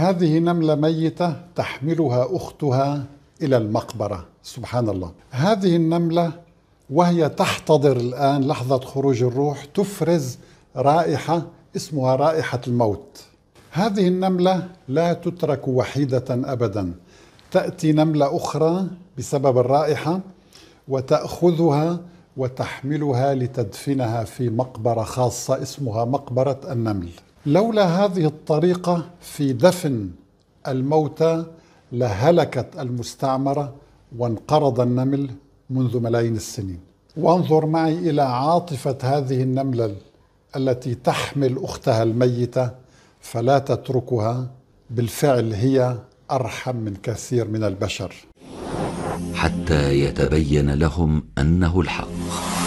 هذه نملة ميتة تحملها أختها إلى المقبرة سبحان الله هذه النملة وهي تحتضر الآن لحظة خروج الروح تفرز رائحة اسمها رائحة الموت هذه النملة لا تترك وحيدة أبدا تأتي نملة أخرى بسبب الرائحة وتأخذها وتحملها لتدفنها في مقبرة خاصة اسمها مقبرة النمل لولا هذه الطريقة في دفن الموتى لهلكت المستعمرة وانقرض النمل منذ ملايين السنين وانظر معي إلى عاطفة هذه النملة التي تحمل أختها الميتة فلا تتركها بالفعل هي أرحم من كثير من البشر حتى يتبين لهم أنه الحق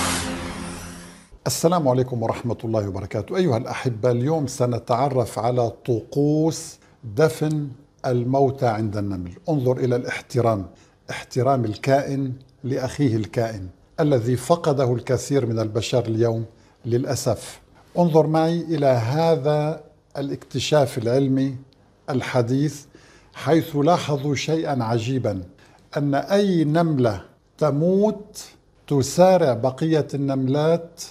السلام عليكم ورحمة الله وبركاته أيها الأحبة اليوم سنتعرف على طقوس دفن الموتى عند النمل انظر إلى الاحترام احترام الكائن لأخيه الكائن الذي فقده الكثير من البشر اليوم للأسف انظر معي إلى هذا الاكتشاف العلمي الحديث حيث لاحظوا شيئا عجيبا أن أي نملة تموت تسارع بقية النملات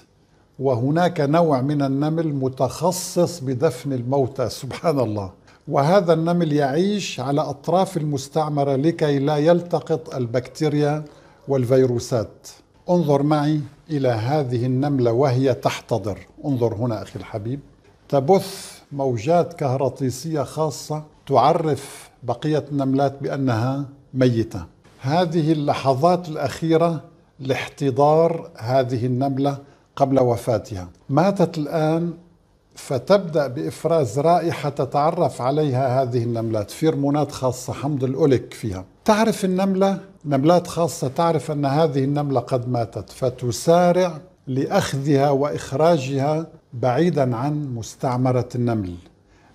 وهناك نوع من النمل متخصص بدفن الموتى سبحان الله وهذا النمل يعيش على أطراف المستعمرة لكي لا يلتقط البكتيريا والفيروسات انظر معي إلى هذه النملة وهي تحتضر انظر هنا أخي الحبيب تبث موجات كهرطيسية خاصة تعرف بقية النملات بأنها ميتة هذه اللحظات الأخيرة لاحتضار هذه النملة قبل وفاتها ماتت الآن فتبدأ بإفراز رائحة تتعرف عليها هذه النملات فيرمونات خاصة حمض الأوليك فيها تعرف النملة نملات خاصة تعرف أن هذه النملة قد ماتت فتسارع لأخذها وإخراجها بعيدا عن مستعمرة النمل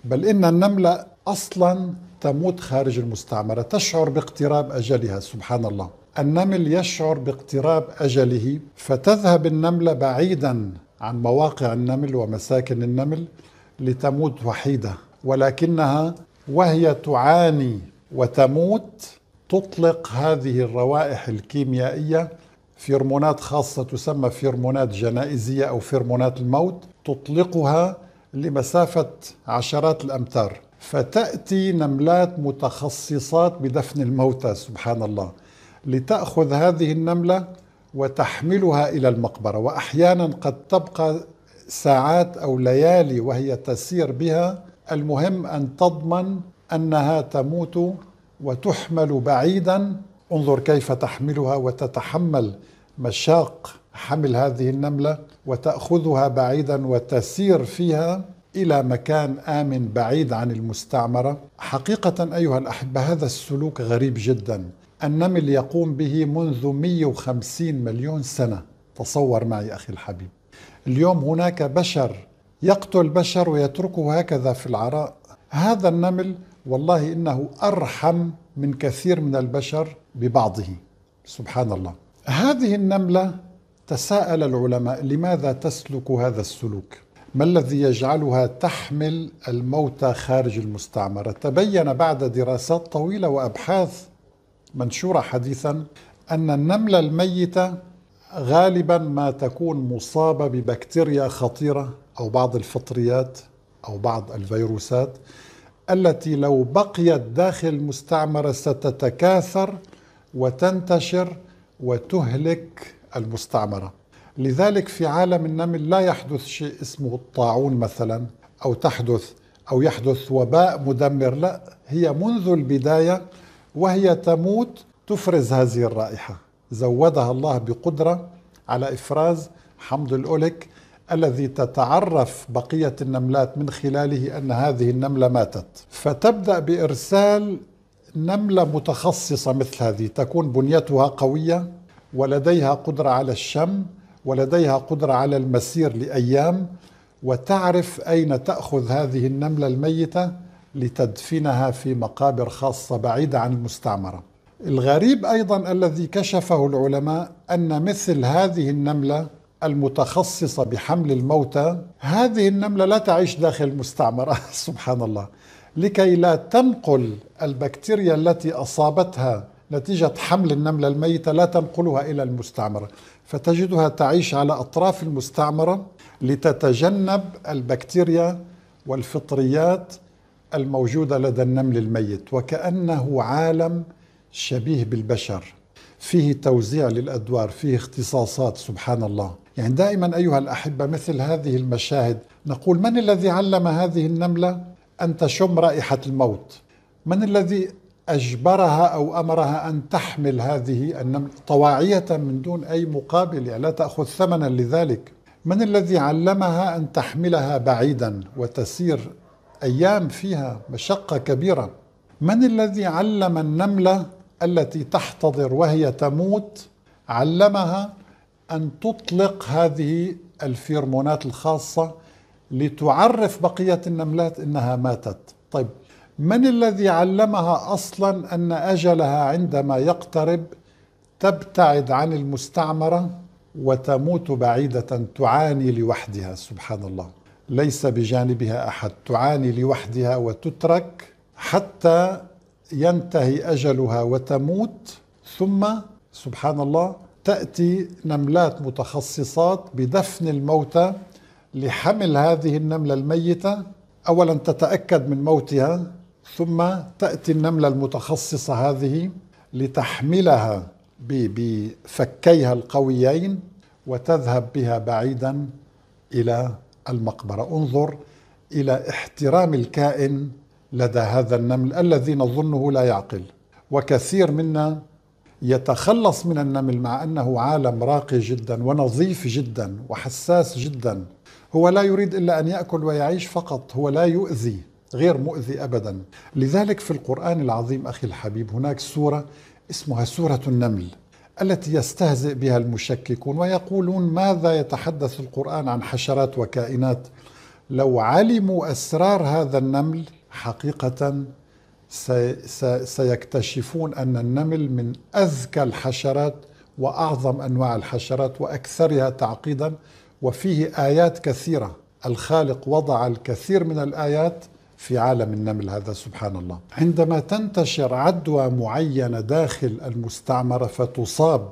بل إن النملة أصلا تموت خارج المستعمرة تشعر باقتراب أجلها سبحان الله النمل يشعر باقتراب أجله فتذهب النملة بعيدا عن مواقع النمل ومساكن النمل لتموت وحيدة ولكنها وهي تعاني وتموت تطلق هذه الروائح الكيميائية فيرمونات خاصة تسمى فيرمونات جنائزية أو فيرمونات الموت تطلقها لمسافة عشرات الأمتار فتأتي نملات متخصصات بدفن الموتى سبحان الله لتأخذ هذه النملة وتحملها إلى المقبرة وأحيانا قد تبقى ساعات أو ليالي وهي تسير بها المهم أن تضمن أنها تموت وتحمل بعيدا انظر كيف تحملها وتتحمل مشاق حمل هذه النملة وتأخذها بعيدا وتسير فيها الى مكان امن بعيد عن المستعمره حقيقه ايها الاحبه هذا السلوك غريب جدا النمل يقوم به منذ 150 مليون سنه تصور معي اخي الحبيب اليوم هناك بشر يقتل بشر ويتركه هكذا في العراء هذا النمل والله انه ارحم من كثير من البشر ببعضه سبحان الله هذه النمله تساءل العلماء لماذا تسلك هذا السلوك ما الذي يجعلها تحمل الموتى خارج المستعمره تبين بعد دراسات طويله وابحاث منشوره حديثا ان النمله الميته غالبا ما تكون مصابه ببكتيريا خطيره او بعض الفطريات او بعض الفيروسات التي لو بقيت داخل المستعمره ستتكاثر وتنتشر وتهلك المستعمره لذلك في عالم النمل لا يحدث شيء اسمه الطاعون مثلا أو تحدث أو يحدث وباء مدمر لا هي منذ البداية وهي تموت تفرز هذه الرائحة زودها الله بقدرة على إفراز حمض الأوليك الذي تتعرف بقية النملات من خلاله أن هذه النملة ماتت فتبدأ بإرسال نملة متخصصة مثل هذه تكون بنيتها قوية ولديها قدرة على الشم ولديها قدرة على المسير لأيام وتعرف أين تأخذ هذه النملة الميتة لتدفنها في مقابر خاصة بعيدة عن المستعمرة. الغريب أيضا الذي كشفه العلماء أن مثل هذه النملة المتخصصة بحمل الموتى هذه النملة لا تعيش داخل المستعمرة سبحان الله لكي لا تنقل البكتيريا التي أصابتها نتيجة حمل النملة الميتة لا تنقلها إلى المستعمرة فتجدها تعيش على أطراف المستعمرة لتتجنب البكتيريا والفطريات الموجودة لدى النمل الميت وكأنه عالم شبيه بالبشر فيه توزيع للأدوار فيه اختصاصات سبحان الله يعني دائما أيها الأحبة مثل هذه المشاهد نقول من الذي علم هذه النملة أن تشم رائحة الموت من الذي أجبرها أو أمرها أن تحمل هذه النمل طواعية من دون أي مقابل يعني لا تأخذ ثمنا لذلك من الذي علمها أن تحملها بعيدا وتسير أيام فيها مشقة كبيرة من الذي علم النملة التي تحتضر وهي تموت علمها أن تطلق هذه الفيرمونات الخاصة لتعرف بقية النملات أنها ماتت طيب من الذي علمها اصلا ان اجلها عندما يقترب تبتعد عن المستعمره وتموت بعيده تعاني لوحدها سبحان الله ليس بجانبها احد تعاني لوحدها وتترك حتى ينتهي اجلها وتموت ثم سبحان الله تاتي نملات متخصصات بدفن الموتى لحمل هذه النمله الميته اولا تتاكد من موتها ثم تأتي النملة المتخصصة هذه لتحملها بفكيها القويين وتذهب بها بعيدا إلى المقبرة انظر إلى احترام الكائن لدى هذا النمل الذي نظنه لا يعقل وكثير منا يتخلص من النمل مع انه عالم راقي جدا ونظيف جدا وحساس جدا هو لا يريد الا ان ياكل ويعيش فقط هو لا يؤذي غير مؤذي ابدا لذلك في القران العظيم اخي الحبيب هناك سوره اسمها سوره النمل التي يستهزئ بها المشككون ويقولون ماذا يتحدث القران عن حشرات وكائنات لو علموا اسرار هذا النمل حقيقه سيكتشفون ان النمل من اذكى الحشرات واعظم انواع الحشرات واكثرها تعقيدا وفيه ايات كثيره الخالق وضع الكثير من الايات في عالم النمل هذا سبحان الله عندما تنتشر عدوى معينة داخل المستعمرة فتصاب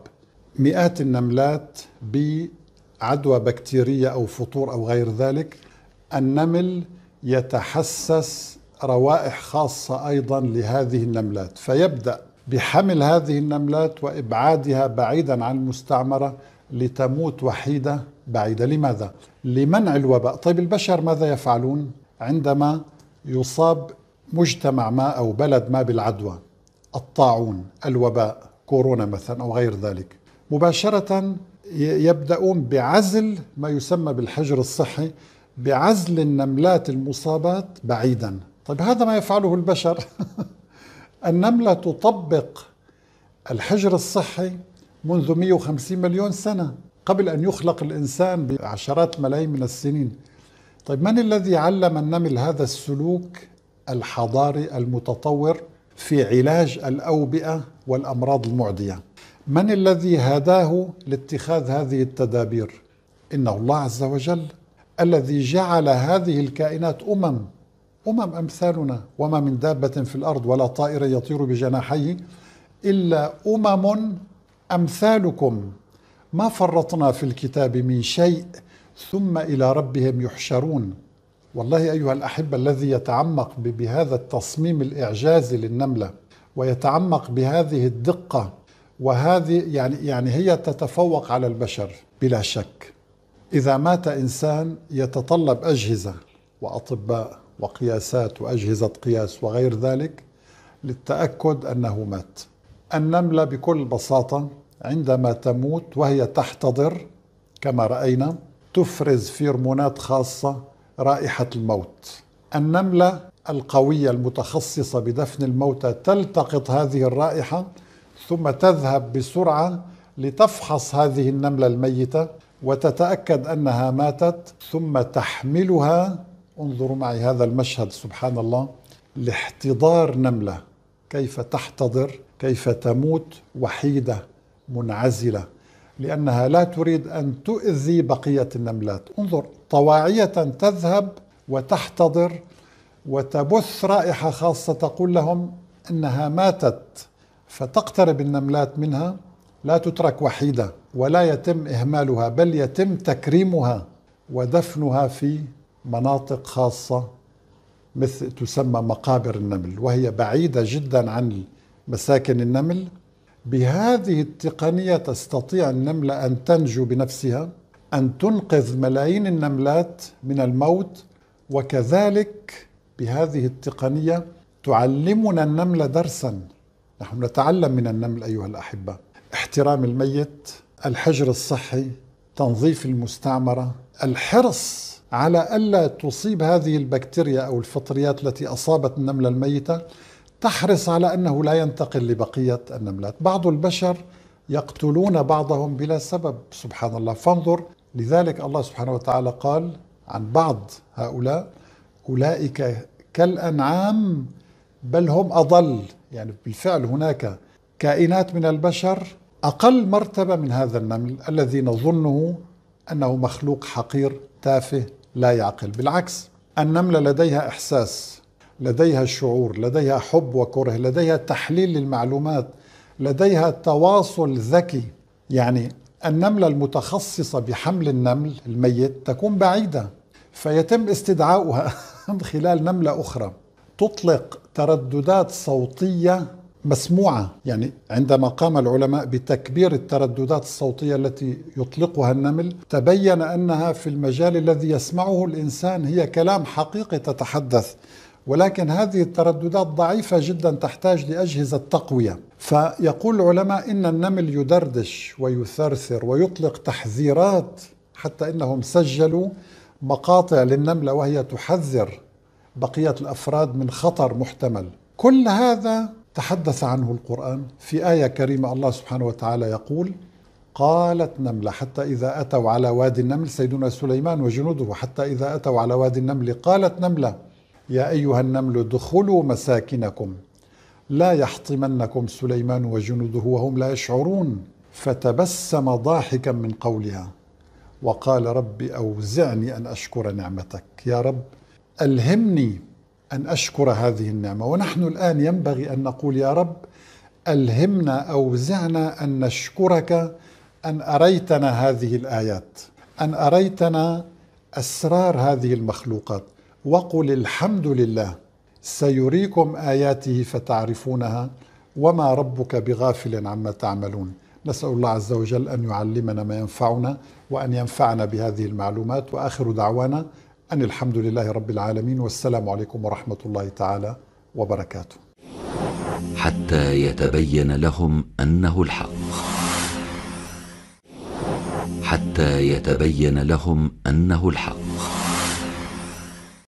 مئات النملات بعدوى بكتيرية أو فطور أو غير ذلك النمل يتحسس روائح خاصة أيضا لهذه النملات فيبدأ بحمل هذه النملات وإبعادها بعيدا عن المستعمرة لتموت وحيدة بعيدة لماذا؟ لمنع الوباء طيب البشر ماذا يفعلون عندما يصاب مجتمع ما أو بلد ما بالعدوى الطاعون الوباء كورونا مثلا أو غير ذلك مباشرة يبدأون بعزل ما يسمى بالحجر الصحي بعزل النملات المصابات بعيدا طيب هذا ما يفعله البشر النملة تطبق الحجر الصحي منذ 150 مليون سنة قبل أن يخلق الإنسان بعشرات ملايين من السنين طيب من الذي علم النمل هذا السلوك الحضاري المتطور في علاج الأوبئة والأمراض المعدية من الذي هداه لاتخاذ هذه التدابير إنه الله عز وجل الذي جعل هذه الكائنات أمم أمم أمثالنا وما من دابة في الأرض ولا طائر يطير بجناحيه إلا أمم أمثالكم ما فرطنا في الكتاب من شيء ثم إلى ربهم يحشرون والله أيها الأحبة الذي يتعمق بهذا التصميم الإعجازي للنملة ويتعمق بهذه الدقة وهذه يعني يعني هي تتفوق على البشر بلا شك. إذا مات إنسان يتطلب أجهزة وأطباء وقياسات وأجهزة قياس وغير ذلك للتأكد أنه مات. النملة بكل بساطة عندما تموت وهي تحتضر كما رأينا تفرز فيرمونات خاصة رائحة الموت النملة القوية المتخصصة بدفن الموتى تلتقط هذه الرائحة ثم تذهب بسرعة لتفحص هذه النملة الميتة وتتأكد أنها ماتت ثم تحملها انظروا معي هذا المشهد سبحان الله لاحتضار نملة كيف تحتضر كيف تموت وحيدة منعزلة لأنها لا تريد أن تؤذي بقية النملات انظر طواعية تذهب وتحتضر وتبث رائحة خاصة تقول لهم أنها ماتت فتقترب النملات منها لا تترك وحيدة ولا يتم إهمالها بل يتم تكريمها ودفنها في مناطق خاصة مثل تسمى مقابر النمل وهي بعيدة جدا عن مساكن النمل بهذه التقنية تستطيع النملة أن تنجو بنفسها أن تنقذ ملايين النملات من الموت وكذلك بهذه التقنية تعلمنا النملة درسا نحن نتعلم من النمل أيها الأحبة احترام الميت الحجر الصحي تنظيف المستعمرة الحرص على ألا تصيب هذه البكتيريا أو الفطريات التي أصابت النملة الميتة تحرص على أنه لا ينتقل لبقية النملات بعض البشر يقتلون بعضهم بلا سبب سبحان الله فانظر لذلك الله سبحانه وتعالى قال عن بعض هؤلاء أولئك كالأنعام بل هم أضل يعني بالفعل هناك كائنات من البشر أقل مرتبة من هذا النمل الذي نظنه أنه مخلوق حقير تافه لا يعقل بالعكس النملة لديها إحساس لديها شعور لديها حب وكره لديها تحليل للمعلومات لديها تواصل ذكي يعني النملة المتخصصة بحمل النمل الميت تكون بعيدة فيتم استدعاؤها من خلال نملة أخرى تطلق ترددات صوتية مسموعة يعني عندما قام العلماء بتكبير الترددات الصوتية التي يطلقها النمل تبين أنها في المجال الذي يسمعه الإنسان هي كلام حقيقي تتحدث ولكن هذه الترددات ضعيفة جدا تحتاج لأجهزة تقوية فيقول العلماء إن النمل يدردش ويثرثر ويطلق تحذيرات حتى إنهم سجلوا مقاطع للنملة وهي تحذر بقية الأفراد من خطر محتمل كل هذا تحدث عنه القرآن في آية كريمة الله سبحانه وتعالى يقول قالت نملة حتى إذا أتوا على وادي النمل سيدنا سليمان وجنوده حتى إذا أتوا على وادي النمل قالت نملة يا أيها النمل ادخلوا مساكنكم لا يحطمنكم سليمان وجنوده وهم لا يشعرون فتبسم ضاحكا من قولها وقال رب أوزعني أن أشكر نعمتك يا رب ألهمني أن أشكر هذه النعمة ونحن الآن ينبغي أن نقول يا رب ألهمنا أوزعنا أن نشكرك أن أريتنا هذه الآيات أن أريتنا أسرار هذه المخلوقات وقل الحمد لله سيريكم اياته فتعرفونها وما ربك بغافل عما تعملون نسال الله عز وجل ان يعلمنا ما ينفعنا وان ينفعنا بهذه المعلومات واخر دعوانا ان الحمد لله رب العالمين والسلام عليكم ورحمه الله تعالى وبركاته حتى يتبين لهم انه الحق حتى يتبين لهم انه الحق